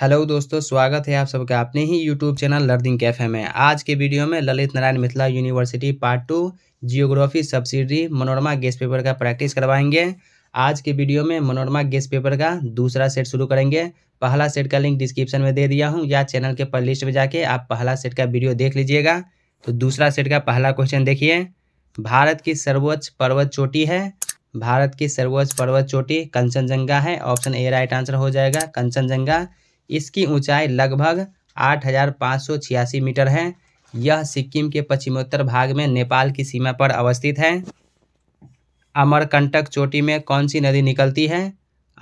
hello दोस्तों स्वागत है आप सबका अपने ही यूट्यूब चैनल लर्निंग कैफे में आज के वीडियो में Lalit Narayan Mithila university part two geography subsidiary Manorama guess paper का प्रैक्टिस करवाएंगे आज के वीडियो में मनोरमा गेस्ट पेपर का दूसरा सेट शुरू करेंगे पहला सेट का लिंक डिस्क्रिप्शन में दे दिया हूँ या चैनल के पर लिस्ट में जाके आप पहला सेट का वीडियो देख लीजिएगा तो दूसरा सेट का पहला क्वेश्चन देखिए भारत की सर्वोच्च पर्वत चोटी है भारत की सर्वोच्च पर्वत चोटी कंचनजंगा है ऑप्शन ए राइट आंसर हो जाएगा कंचनजंगा इसकी ऊंचाई लगभग आठ हजार पाँच सौ छियासी मीटर है यह सिक्किम के पश्चिमोत्तर भाग में नेपाल की सीमा पर अवस्थित है अमरकंटक चोटी में कौन सी नदी निकलती है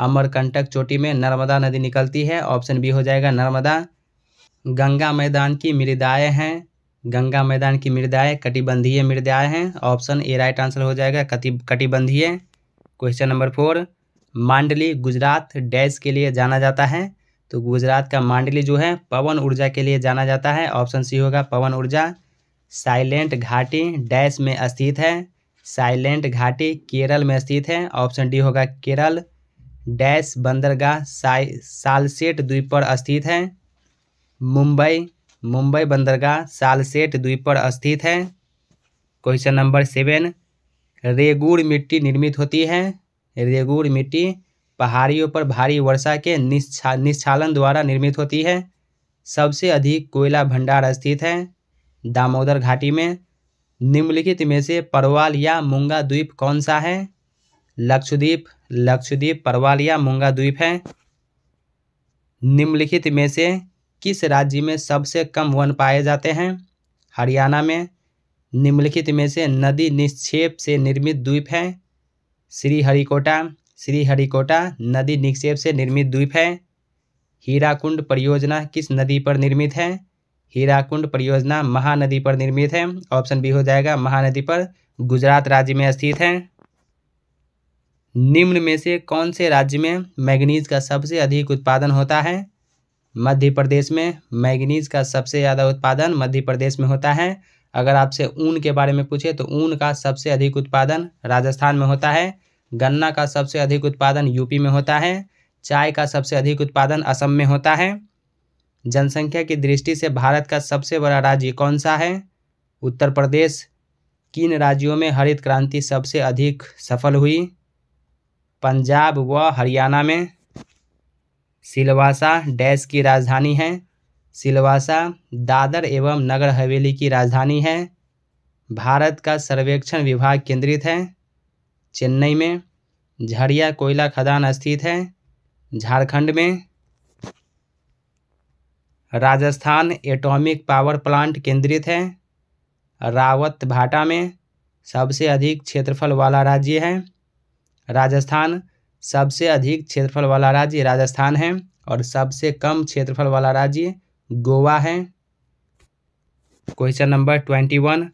अमरकंटक चोटी में नर्मदा नदी निकलती है ऑप्शन बी हो जाएगा नर्मदा गंगा मैदान की मृदाएँ हैं गंगा मैदान की मृदाएँ कटिबंधीय मृदाएँ हैं ऑप्शन ए राइट आंसर हो जाएगा कटि कटिबंधीय क्वेश्चन नंबर फोर मांडली गुजरात डैश के लिए जाना जाता है तो गुजरात का मांडली जो है पवन ऊर्जा के लिए जाना जाता है ऑप्शन सी होगा पवन ऊर्जा साइलेंट घाटी डैश में स्थित है साइलेंट घाटी केरल में स्थित है ऑप्शन डी होगा केरल डैश बंदरगाह सालसेट द्वीप पर स्थित है मुंबई मुंबई बंदरगाह सालसेट द्वीप पर स्थित है क्वेश्चन नंबर सेवन रेगुड़ मिट्टी निर्मित होती है रेगुड़ मिट्टी पहाड़ियों पर भारी वर्षा के निश्चा निश्छालन द्वारा निर्मित होती है सबसे अधिक कोयला भंडार स्थित है दामोदर घाटी में निम्नलिखित में से परवाल या मुंगा द्वीप कौन सा है लक्षद्वीप लक्षद्वीप परवाल या मुंगा द्वीप है निम्नलिखित में से किस राज्य में सबसे कम वन पाए जाते हैं हरियाणा में निम्नलिखित में से नदी निक्षेप से निर्मित द्वीप है श्रीहरिकोटा श्रीहरिकोटा नदी निक्षेप से निर्मित द्वीप है हीराकुंड परियोजना किस नदी पर निर्मित है हीराकुंड परियोजना महानदी पर निर्मित है ऑप्शन बी हो जाएगा महानदी पर गुजरात राज्य में स्थित है निम्न में से कौन से राज्य में मैग्नीज का सबसे अधिक उत्पादन होता है मध्य प्रदेश में मैग्नीज का सबसे ज़्यादा उत्पादन मध्य प्रदेश में होता है अगर आपसे ऊन के बारे में पूछे तो ऊन का सबसे अधिक उत्पादन राजस्थान में होता है गन्ना का सबसे अधिक उत्पादन यूपी में होता है चाय का सबसे अधिक उत्पादन असम में होता है जनसंख्या की दृष्टि से भारत का सबसे बड़ा राज्य कौन सा है उत्तर प्रदेश किन राज्यों में हरित क्रांति सबसे अधिक सफल हुई पंजाब व हरियाणा में सिलवासा डैश की राजधानी है सिलवासा दादर एवं नगर हवेली की राजधानी है भारत का सर्वेक्षण विभाग केंद्रित है चेन्नई में झरिया कोयला खदान स्थित है झारखंड में राजस्थान एटॉमिक पावर प्लांट केंद्रित है रावत भाटा में सबसे अधिक क्षेत्रफल वाला राज्य है राजस्थान सबसे अधिक क्षेत्रफल वाला राज्य राजस्थान है और सबसे कम क्षेत्रफल वाला राज्य गोवा है क्वेश्चन नंबर ट्वेंटी वन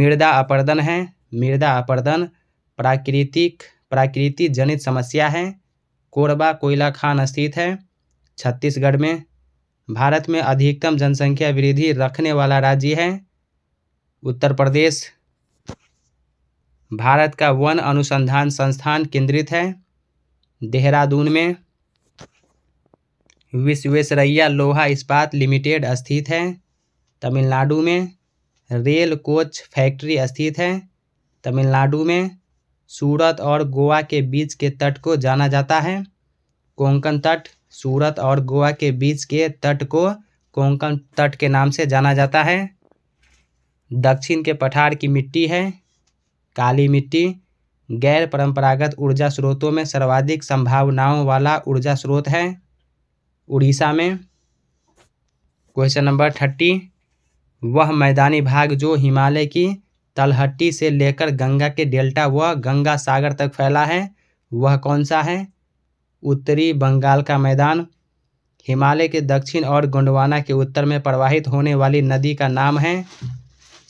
मृदा अपर्दन है मृदा अपर्दन प्राकृतिक प्राकृतिक जनित समस्या है कोरबा कोयला खान स्थित है छत्तीसगढ़ में भारत में अधिकतम जनसंख्या वृद्धि रखने वाला राज्य है उत्तर प्रदेश भारत का वन अनुसंधान संस्थान केंद्रित है देहरादून में विश्वेश्वरैया लोहा इस्पात लिमिटेड स्थित है तमिलनाडु में रेल कोच फैक्ट्री स्थित है तमिलनाडु में सूरत और गोवा के बीच के तट को जाना जाता है कोंकण तट सूरत और गोवा के बीच के तट को कोंकण तट के नाम से जाना जाता है दक्षिण के पठार की मिट्टी है काली मिट्टी गैर परंपरागत ऊर्जा स्रोतों में सर्वाधिक संभावनाओं वाला ऊर्जा स्रोत है उड़ीसा में क्वेश्चन नंबर थर्टी वह मैदानी भाग जो हिमालय की तलहट्टी से लेकर गंगा के डेल्टा व गंगा सागर तक फैला है वह कौन सा है उत्तरी बंगाल का मैदान हिमालय के दक्षिण और गोंडवाना के उत्तर में प्रवाहित होने वाली नदी का नाम है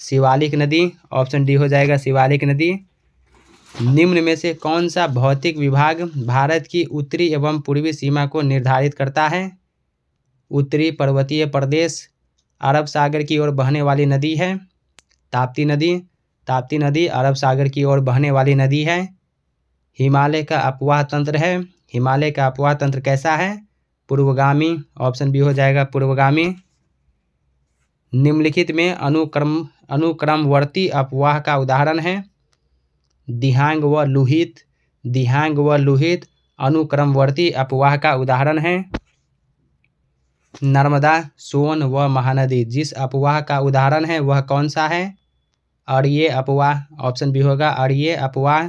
शिवालिक नदी ऑप्शन डी हो जाएगा शिवालिक नदी निम्न में से कौन सा भौतिक विभाग भारत की उत्तरी एवं पूर्वी सीमा को निर्धारित करता है उत्तरी पर्वतीय प्रदेश अरब सागर की ओर बहने वाली नदी है ताप्ती नदी ताप्ती नदी अरब सागर की ओर बहने वाली नदी है हिमालय का अपवाह तंत्र है हिमालय का अपवाह तंत्र कैसा है पूर्वगामी ऑप्शन बी हो जाएगा पूर्वगामी निम्नलिखित में अनुक्रम अनुक्रमवर्ती अपवाह का उदाहरण है दिहांग व लुहित दिहांग व लुहित अनुक्रमवर्ती अपवाह का उदाहरण है नर्मदा सोन व महानदी जिस अपवाह का उदाहरण है वह कौन सा है और ये अपवाह ऑप्शन बी होगा और ये अपवाह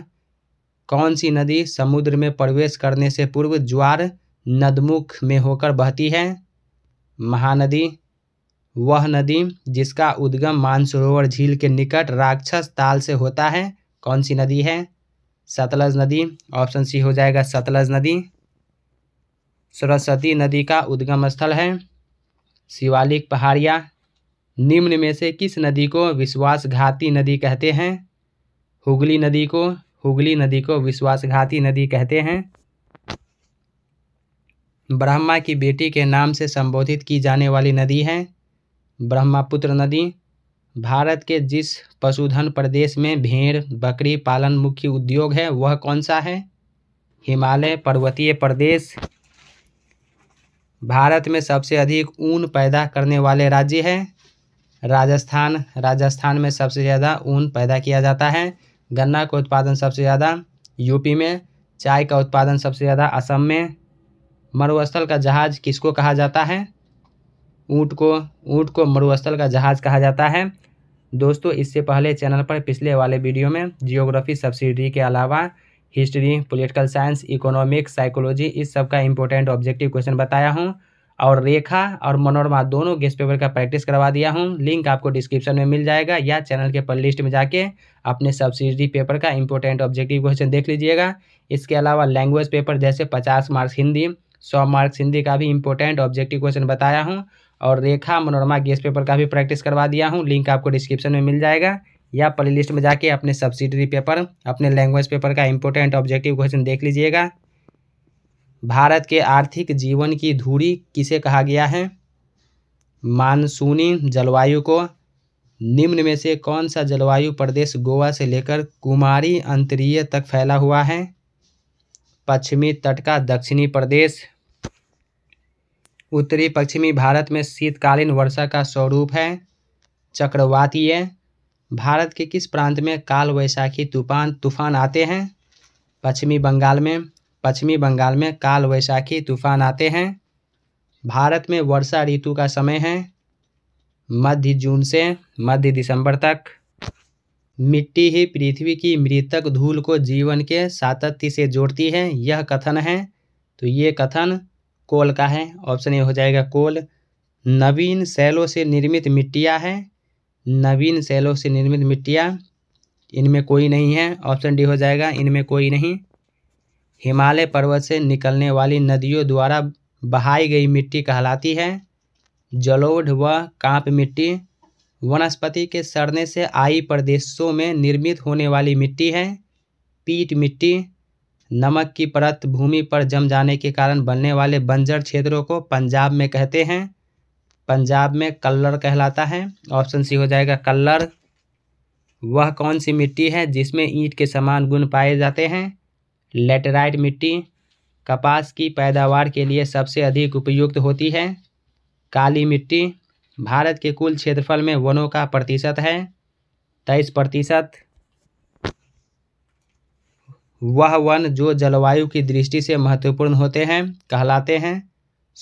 कौन सी नदी समुद्र में प्रवेश करने से पूर्व ज्वार नदमुख में होकर बहती है महानदी वह नदी जिसका उद्गम मानसरोवर झील के निकट राक्षस ताल से होता है कौन सी नदी है सतलज नदी ऑप्शन सी हो जाएगा सतलज नदी सरस्वती नदी का उद्गम स्थल है शिवालिक पहाड़िया निम्न में से किस नदी को विश्वासघाती नदी कहते हैं हुगली नदी को हुगली नदी को विश्वासघाती नदी कहते हैं ब्रह्मा की बेटी के नाम से संबोधित की जाने वाली नदी है ब्रह्मापुत्र नदी भारत के जिस पशुधन प्रदेश में भेड़ बकरी पालन मुख्य उद्योग है वह कौन सा है हिमालय पर्वतीय प्रदेश भारत में सबसे अधिक ऊन पैदा करने वाले राज्य है राजस्थान राजस्थान में सबसे ज़्यादा ऊन पैदा किया जाता है गन्ना का उत्पादन सबसे ज़्यादा यूपी में चाय का उत्पादन सबसे ज़्यादा असम में मरुस्थल का जहाज़ किसको कहा जाता है ऊँट को ऊँट को मरुस्थल का जहाज़ कहा जाता है दोस्तों इससे पहले चैनल पर पिछले वाले वीडियो में जियोग्राफी सब्सिडी के अलावा history political science economics psychology इस सब का इम्पोर्टेंट ऑब्जेक्टिव क्वेश्चन बताया हूँ और रेखा और मनोरमा दोनों गेस्ट पेपर का प्रैक्टिस करवा दिया हूँ लिंक आपको डिस्क्रिप्शन में मिल जाएगा या चैनल के पर लिस्ट में जाके अपने सब्सिडी पेपर का इंपॉर्टेंट ऑब्जेक्टिव क्वेश्चन देख लीजिएगा इसके अलावा लैंग्वेज पेपर जैसे पचास मार्क्स हिंदी सौ मार्क्स हिंदी का भी इंपॉर्टेंट ऑब्जेक्टिव क्वेश्चन बताया हूँ और रेखा मनोरमा गेस्ट पेपर का भी प्रैक्टिस करवा दिया हूँ लिंक आपको डिस्क्रिप्शन में मिल जाएगा या प्ले लिस्ट में जाके अपने सब्सिडी पेपर अपने लैंग्वेज पेपर का इंपॉर्टेंट ऑब्जेक्टिव क्वेश्चन देख लीजिएगा भारत के आर्थिक जीवन की धुरी किसे कहा गया है मानसूनी जलवायु को निम्न में से कौन सा जलवायु प्रदेश गोवा से लेकर कुमारी अंतरीय तक फैला हुआ है पश्चिमी तट का दक्षिणी प्रदेश उत्तरी पश्चिमी भारत में शीतकालीन वर्षा का स्वरूप है चक्रवातीय भारत के किस प्रांत में काल वैशाखी तूफान तूफान आते हैं पश्चिमी बंगाल में पश्चिमी बंगाल में काल वैशाखी तूफान आते हैं भारत में वर्षा ऋतु का समय है मध्य जून से मध्य दिसंबर तक मिट्टी ही पृथ्वी की मृतक धूल को जीवन के सातत्य से जोड़ती है यह कथन है तो ये कथन कोल का है ऑप्शन ए हो जाएगा कोल नवीन शैलों से निर्मित मिट्टियाँ है नवीन शैलों से निर्मित मिट्टियाँ इनमें कोई नहीं है ऑप्शन डी हो जाएगा इनमें कोई नहीं हिमालय पर्वत से निकलने वाली नदियों द्वारा बहाई गई मिट्टी कहलाती है जलोढ़ व कांप मिट्टी वनस्पति के सड़ने से आई प्रदेशों में निर्मित होने वाली मिट्टी है पीट मिट्टी नमक की परत भूमि पर जम जाने के कारण बनने वाले बंजर क्षेत्रों को पंजाब में कहते हैं पंजाब में कल्लर कहलाता है ऑप्शन सी हो जाएगा कल्लर वह कौन सी मिट्टी है जिसमें ईंट के समान गुण पाए जाते हैं लेटराइट मिट्टी कपास की पैदावार के लिए सबसे अधिक उपयुक्त होती है काली मिट्टी भारत के कुल क्षेत्रफल में वनों का प्रतिशत है तेईस प्रतिशत वह वन जो जलवायु की दृष्टि से महत्वपूर्ण होते हैं कहलाते हैं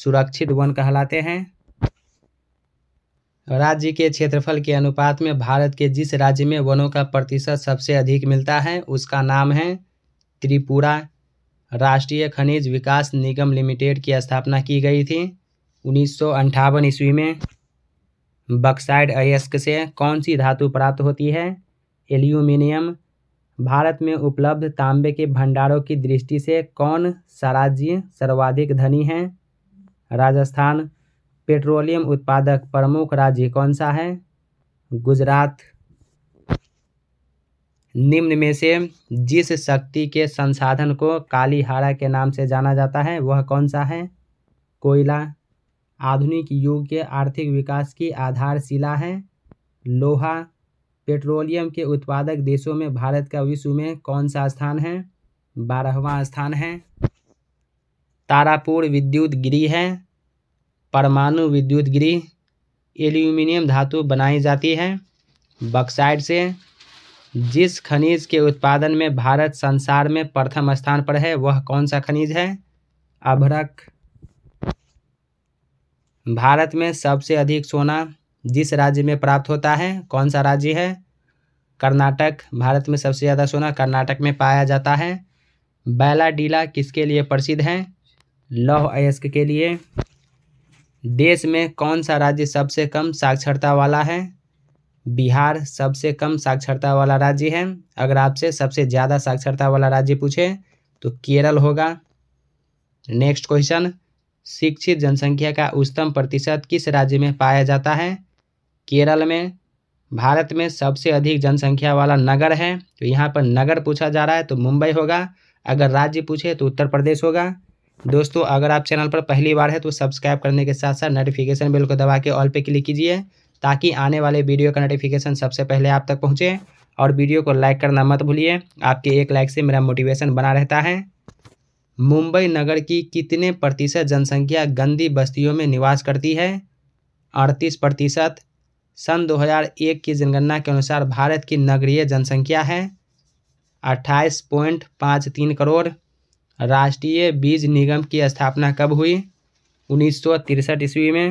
सुरक्षित वन कहलाते हैं राज्य के क्षेत्रफल के अनुपात में भारत के जिस राज्य में वनों का प्रतिशत सबसे अधिक मिलता है उसका नाम है त्रिपुरा राष्ट्रीय खनिज विकास निगम लिमिटेड की स्थापना की गई थी उन्नीस ईस्वी में बक्साइड अयस्क से कौन सी धातु प्राप्त होती है एल्यूमिनियम भारत में उपलब्ध तांबे के भंडारों की दृष्टि से कौन सा राज्य सर्वाधिक धनी है राजस्थान पेट्रोलियम उत्पादक प्रमुख राज्य कौन सा है गुजरात निम्न में से जिस शक्ति के संसाधन को कालीहारा के नाम से जाना जाता है वह कौन सा है कोयला आधुनिक युग के आर्थिक विकास की आधारशिला है लोहा पेट्रोलियम के उत्पादक देशों में भारत का विश्व में कौन सा स्थान है बारहवा स्थान है तारापुर विद्युत गृह है परमाणु विद्युत गृह एल्यूमिनियम धातु बनाई जाती है बक्साइड से जिस खनिज के उत्पादन में भारत संसार में प्रथम स्थान पर है वह कौन सा खनिज है अभरक भारत में सबसे अधिक सोना जिस राज्य में प्राप्त होता है कौन सा राज्य है कर्नाटक भारत में सबसे ज़्यादा सोना कर्नाटक में पाया जाता है बैलाडीला किसके लिए प्रसिद्ध है लौह अयस्क के लिए देश में कौन सा राज्य सबसे कम साक्षरता वाला है बिहार सबसे कम साक्षरता वाला राज्य है अगर आपसे सबसे ज़्यादा साक्षरता वाला राज्य पूछे तो केरल होगा नेक्स्ट क्वेश्चन शिक्षित जनसंख्या का उच्चतम प्रतिशत किस राज्य में पाया जाता है केरल में भारत में सबसे अधिक जनसंख्या वाला नगर है तो यहाँ पर नगर पूछा जा रहा है तो मुंबई होगा अगर राज्य पूछे तो उत्तर प्रदेश होगा दोस्तों अगर आप चैनल पर पहली बार है तो सब्सक्राइब करने के साथ साथ नोटिफिकेशन बिल को दबा के ऑल पे क्लिक कीजिए ताकि आने वाले वीडियो का नोटिफिकेशन सबसे पहले आप तक पहुँचे और वीडियो को लाइक करना मत भूलिए आपके एक लाइक से मेरा मोटिवेशन बना रहता है मुंबई नगर की कितने प्रतिशत जनसंख्या गंदी बस्तियों में निवास करती है अड़तीस प्रतिशत सन 2001 की जनगणना के अनुसार भारत की नगरीय जनसंख्या है अट्ठाईस पॉइंट पाँच तीन करोड़ राष्ट्रीय बीज निगम की स्थापना कब हुई उन्नीस सौ तिरसठ ईस्वी में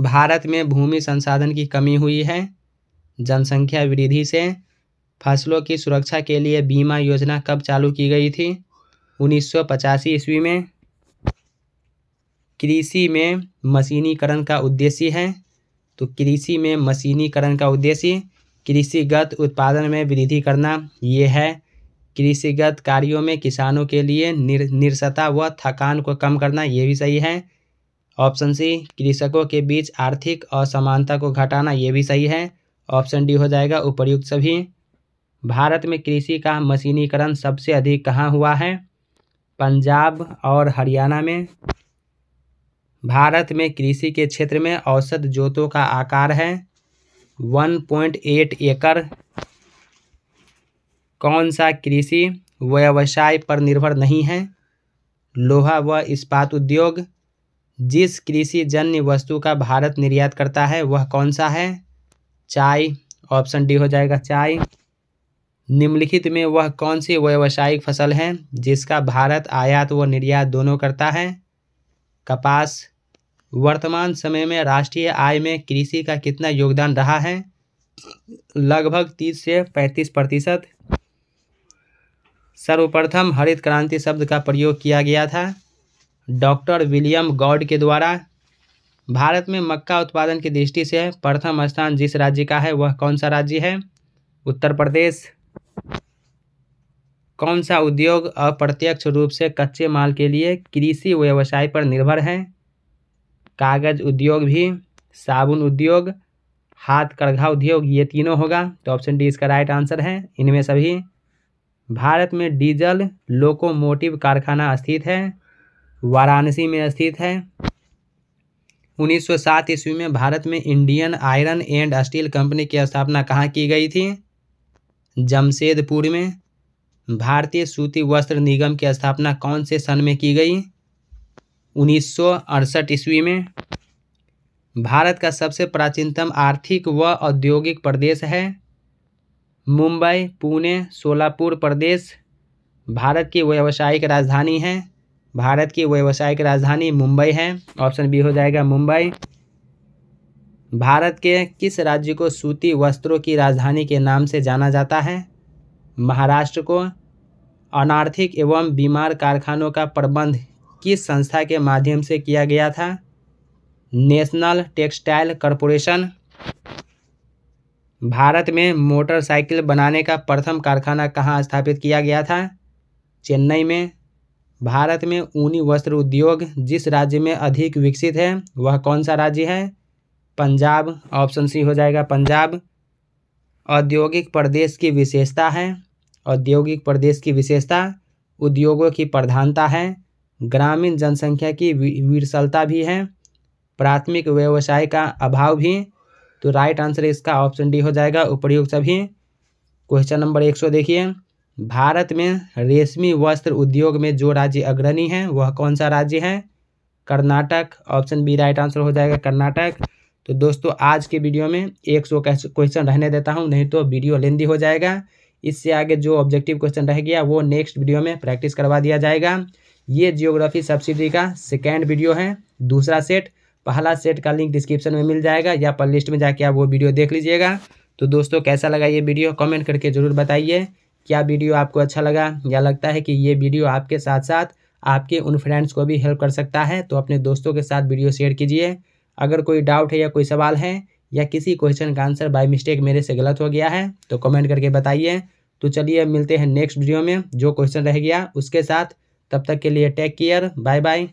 भारत में भूमि संसाधन की कमी हुई है जनसंख्या वृद्धि से फसलों की सुरक्षा के लिए बीमा योजना कब चालू की गई थी उन्नीस ईस्वी में कृषि में मशीनीकरण का उद्देश्य है तो कृषि में मशीनीकरण का उद्देश्य कृषिगत उत्पादन में वृद्धि करना ये है कृषिगत कार्यों में किसानों के लिए निर निरसता व थकान को कम करना ये भी सही है ऑप्शन सी कृषकों के बीच आर्थिक असमानता को घटाना ये भी सही है ऑप्शन डी हो जाएगा उपर्युक्त सभी भारत में कृषि का मशीनीकरण सबसे अधिक कहाँ हुआ है पंजाब और हरियाणा में भारत में कृषि के क्षेत्र में औसत जोतों का आकार है 1.8 एकड़ कौन सा कृषि व्यवसाय पर निर्भर नहीं है लोहा व इस्पात उद्योग जिस कृषि जन्य वस्तु का भारत निर्यात करता है वह कौन सा है चाय ऑप्शन डी हो जाएगा चाय निम्नलिखित में वह कौन सी व्यावसायिक फसल है जिसका भारत आयात व निर्यात दोनों करता है कपास वर्तमान समय में राष्ट्रीय आय में कृषि का कितना योगदान रहा है लगभग तीस से पैंतीस प्रतिशत सर्वप्रथम हरित क्रांति शब्द का प्रयोग किया गया था डॉक्टर विलियम गॉड के द्वारा भारत में मक्का उत्पादन की दृष्टि से प्रथम स्थान जिस राज्य का है वह कौन सा राज्य है उत्तर प्रदेश कौन सा उद्योग अप्रत्यक्ष रूप से कच्चे माल के लिए कृषि व्यवसाय पर निर्भर है कागज उद्योग भी साबुन उद्योग हाथ कड़घा उद्योग ये तीनों होगा तो ऑप्शन डी इसका राइट आंसर है इनमें सभी भारत में डीजल लोकोमोटिव कारखाना स्थित है वाराणसी में स्थित है 1907 ईस्वी में भारत में Indian iron and steel company की स्थापना कहाँ की गई थी जमशेदपुर में भारतीय सूती वस्त्र निगम की स्थापना कौन से सन में की गई उन्नीस ईस्वी में भारत का सबसे प्राचीनतम आर्थिक व औद्योगिक प्रदेश है मुंबई पुणे सोलापुर प्रदेश भारत की व्यावसायिक राजधानी है भारत की व्यावसायिक राजधानी मुंबई है ऑप्शन बी हो जाएगा मुंबई भारत के किस राज्य को सूती वस्त्रों की राजधानी के नाम से जाना जाता है महाराष्ट्र को अनार्थिक एवं बीमार कारखानों का प्रबंध किस संस्था के माध्यम से किया गया था नेशनल टेक्सटाइल कॉरपोरेशन भारत में मोटरसाइकिल बनाने का प्रथम कारखाना कहाँ स्थापित किया गया था चेन्नई में भारत में ऊनी वस्त्र उद्योग जिस राज्य में अधिक विकसित है वह कौन सा राज्य है पंजाब ऑप्शन सी हो जाएगा पंजाब औद्योगिक प्रदेश की विशेषता है औद्योगिक प्रदेश की विशेषता उद्योगों की प्रधानता है ग्रामीण जनसंख्या की विरसलता भी है प्राथमिक व्यवसाय का अभाव भी तो राइट आंसर इसका ऑप्शन डी हो जाएगा उपयुक्त सभी क्वेश्चन नंबर एक सौ देखिए भारत में रेशमी वस्त्र उद्योग में जो राज्य अग्रणी है वह कौन सा राज्य है Karnataka option B right answer हो जाएगा कर्नाटक तो दोस्तों आज के वीडियो में एक सौ क्वेश्चन रहने देता हूँ नहीं तो वीडियो लेंदी हो जाएगा इससे आगे जो ऑब्जेक्टिव क्वेश्चन रह गया वो नेक्स्ट वीडियो में प्रैक्टिस करवा दिया जाएगा ये जियोग्राफी सब्सिडी का सेकेंड वीडियो है दूसरा सेट पहला सेट का लिंक डिस्क्रिप्शन में मिल जाएगा या पर लिस्ट में जाके आप वो वीडियो देख लीजिएगा तो दोस्तों कैसा लगा ये वीडियो कमेंट करके ज़रूर बताइए क्या वीडियो आपको अच्छा लगा या लगता है कि ये वीडियो आपके साथ साथ आपके उन फ्रेंड्स को भी हेल्प कर सकता है तो अपने दोस्तों के साथ वीडियो शेयर कीजिए अगर कोई डाउट है या कोई सवाल है या किसी क्वेश्चन का आंसर बाय मिस्टेक मेरे से गलत हो गया है तो कमेंट करके बताइए तो चलिए मिलते हैं नेक्स्ट वीडियो में जो क्वेश्चन रह गया उसके साथ तब तक के लिए टेक केयर बाय बाय